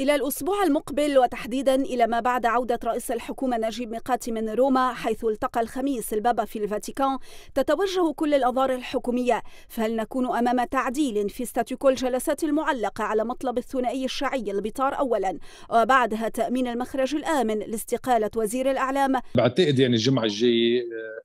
إلى الأسبوع المقبل وتحديدا إلى ما بعد عودة رئيس الحكومة نجيب ميقاتي من روما حيث التقى الخميس البابا في الفاتيكان تتوجه كل الأنظار الحكومية فهل نكون أمام تعديل في ستاتيكو الجلسات المعلقة على مطلب الثنائي الشيعي البطار أولا وبعدها تأمين المخرج الآمن لاستقالة وزير الأعلام بعتقد يعني الجمعة الجاية آه،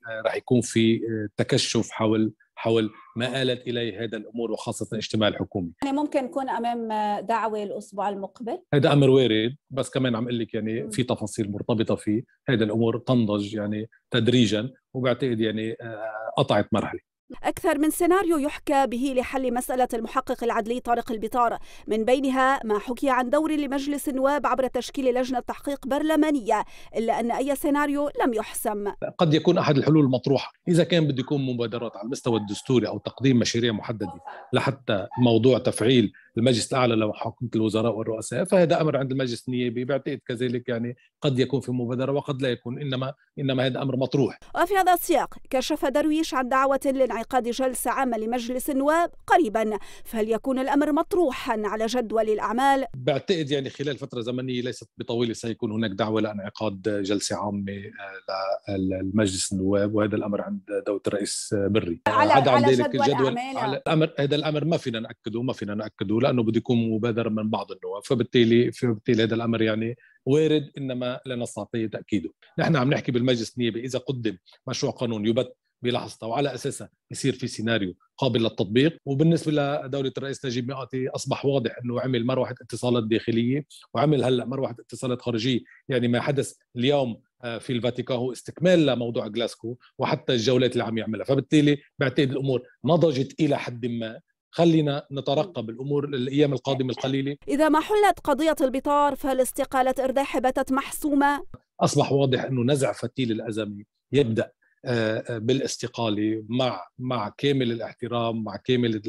آه، راح يكون في آه، تكشف حول حول ما آلت إليه هذا الأمور وخاصة الاجتماع الحكومي يعني ممكن نكون أمام دعوة الأسبوع المقبل هذا أمر وارد بس كمان عم أقول لك يعني في تفاصيل مرتبطة فيه هذا الأمور تنضج يعني تدريجا وبعتقد يعني آه، قطعت مرحلة أكثر من سيناريو يحكى به لحل مسألة المحقق العدلي طارق البطار من بينها ما حكي عن دور لمجلس النواب عبر تشكيل لجنة تحقيق برلمانية إلا أن أي سيناريو لم يحسم قد يكون أحد الحلول المطروحة إذا كان بده يكون مبادرات على المستوى الدستوري أو تقديم مشاريع محددة لحتى موضوع تفعيل المجلس الاعلى لحكومه الوزراء والرؤساء فهذا امر عند المجلس النيابي بعتقد كذلك يعني قد يكون في مبادره وقد لا يكون انما انما هذا امر مطروح وفي هذا السياق كشف درويش عن دعوه لانعقاد جلسه عامه لمجلس النواب قريبا فهل يكون الامر مطروحا على جدول الاعمال بعتقد يعني خلال فتره زمنيه ليست بطويله سيكون هناك دعوه لانعقاد جلسه عامه آه، لمجلس النواب وهذا الامر عند دوله الرئيس بري على, على جدول الاعمال الامر هذا الامر ما فينا ناكده ما فينا ناكده لانه بده يكون مبادره من بعض النواب فبالتالي فبالتالي هذا الامر يعني وارد انما لا نستطيع تاكيده نحن عم نحكي بالمجلس النيابي اذا قدم مشروع قانون يبت بلحظتها وعلى اساسها يصير في سيناريو قابل للتطبيق وبالنسبه لدوله الرئيس نجيب مئاتي اصبح واضح انه عمل مروحه اتصالات داخليه وعمل هلا مروحه اتصالات خارجيه يعني ما حدث اليوم آه، في الفاتيكان هو استكمال لموضوع جلاسكو وحتى الجولات اللي عم يعملها فبالتالي بعتقد الامور نضجت الى حد ما خلينا نترقب الامور الايام القادمه القليله اذا ما حلت قضيه البطار فالاستقاله ارداح باتت محسومه اصبح واضح انه نزع فتيل الازمه يبدا آه، آه، بالاستقاله مع مع كامل الاحترام مع كامل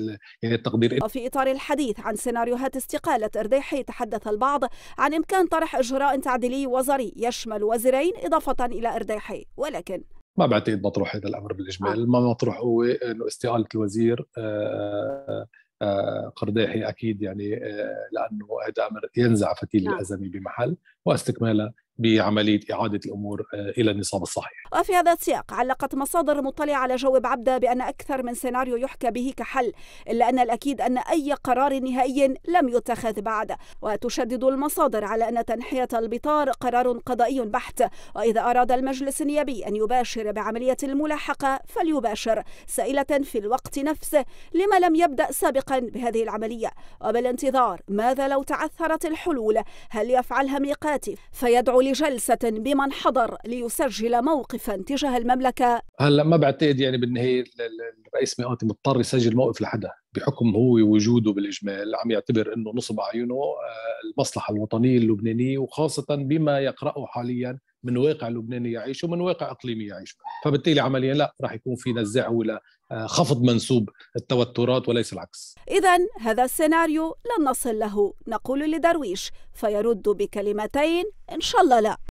يعني التقدير في اطار الحديث عن سيناريوهات استقاله ارداحي تحدث البعض عن امكان طرح اجراء تعديلي وزري يشمل وزيرين اضافه الى ارداحي ولكن ما بعتقد مطروح هذا الامر بالاجمال، نعم. ما مطروح هو انه استقاله الوزير آه، آه، آه، قرداحي اكيد يعني لانه هذا امر ينزع فتيل نعم. الازمه بمحل واستكمالا بعمليه اعاده الامور آه، الى النصاب الصحيح. وفي هذا السياق علقت مصادر مطلعه على جواب عبده بان اكثر من سيناريو يحكى به كحل، الا ان الاكيد ان اي قرار نهائي لم يتخذ بعد، وتشدد المصادر على ان تنحيه البطار قرار قضائي بحت، واذا اراد المجلس النيابي ان يباشر بعمليه الملاحقه فليباشر، سائله في الوقت نفسه لما لم يبدا سابقا بهذه العمليه، وبالانتظار ماذا لو تعثرت الحلول؟ هل يفعلها ميقاتي؟ فيدعو جلسة بمن حضر ليسجل موقفا تجاه المملكة؟ هلا ما بعتقد يعني بالنهاية رئيس مئاتي مضطر يسجل موقف لحدا بحكم هو وجوده بالاجمال عم يعتبر انه نصب عيونه آه، المصلحه الوطنيه اللبنانيه وخاصه بما يقراه حاليا من واقع لبناني يعيشه ومن واقع اقليمي يعيشه، فبالتالي عمليا لا راح يكون في نزاع ولا آه، خفض منسوب التوترات وليس العكس. اذا هذا السيناريو لن نصل له، نقول لدرويش فيرد بكلمتين ان شاء الله لا.